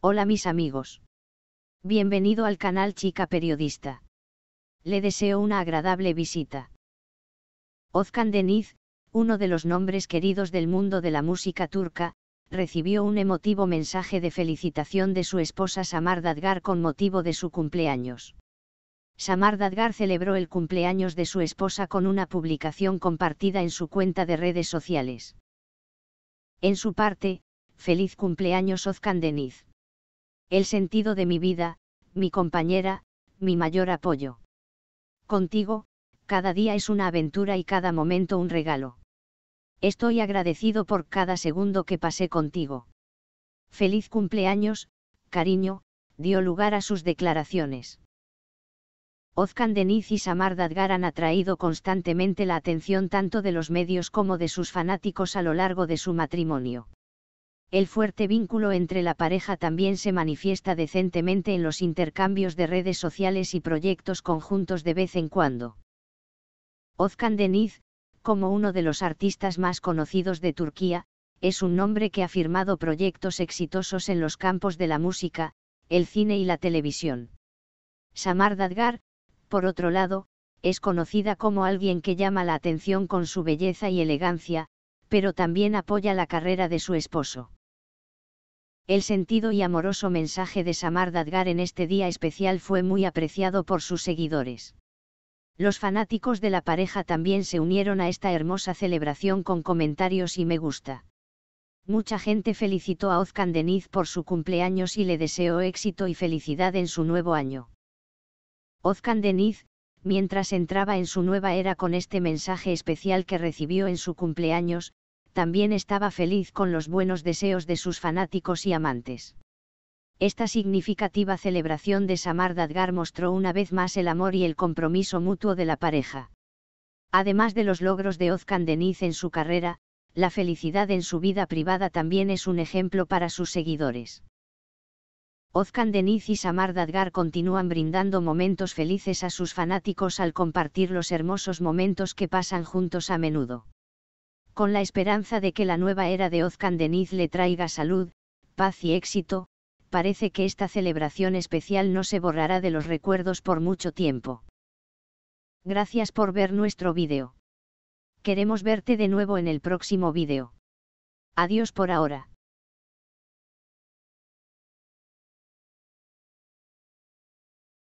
Hola mis amigos. Bienvenido al canal Chica Periodista. Le deseo una agradable visita. Ozkan Deniz, uno de los nombres queridos del mundo de la música turca, recibió un emotivo mensaje de felicitación de su esposa Samar Dadgar con motivo de su cumpleaños. Samar Dadgar celebró el cumpleaños de su esposa con una publicación compartida en su cuenta de redes sociales. En su parte, feliz cumpleaños Ozkan Deniz el sentido de mi vida, mi compañera, mi mayor apoyo. Contigo, cada día es una aventura y cada momento un regalo. Estoy agradecido por cada segundo que pasé contigo. Feliz cumpleaños, cariño, dio lugar a sus declaraciones. Ozcan Deniz y Samar Dadgar han atraído constantemente la atención tanto de los medios como de sus fanáticos a lo largo de su matrimonio el fuerte vínculo entre la pareja también se manifiesta decentemente en los intercambios de redes sociales y proyectos conjuntos de vez en cuando. Ozkan Deniz, como uno de los artistas más conocidos de Turquía, es un nombre que ha firmado proyectos exitosos en los campos de la música, el cine y la televisión. Samar Dadgar, por otro lado, es conocida como alguien que llama la atención con su belleza y elegancia, pero también apoya la carrera de su esposo. El sentido y amoroso mensaje de Samar Dadgar en este día especial fue muy apreciado por sus seguidores. Los fanáticos de la pareja también se unieron a esta hermosa celebración con comentarios y me gusta. Mucha gente felicitó a Ozkan Deniz por su cumpleaños y le deseó éxito y felicidad en su nuevo año. Ozkan Deniz, mientras entraba en su nueva era con este mensaje especial que recibió en su cumpleaños, también estaba feliz con los buenos deseos de sus fanáticos y amantes. Esta significativa celebración de Samar Dadgar mostró una vez más el amor y el compromiso mutuo de la pareja. Además de los logros de Ozkan Deniz en su carrera, la felicidad en su vida privada también es un ejemplo para sus seguidores. Ozkan Deniz y Samar Dadgar continúan brindando momentos felices a sus fanáticos al compartir los hermosos momentos que pasan juntos a menudo con la esperanza de que la nueva era de Ozcandeniz le traiga salud, paz y éxito, parece que esta celebración especial no se borrará de los recuerdos por mucho tiempo. Gracias por ver nuestro vídeo. Queremos verte de nuevo en el próximo vídeo. Adiós por ahora.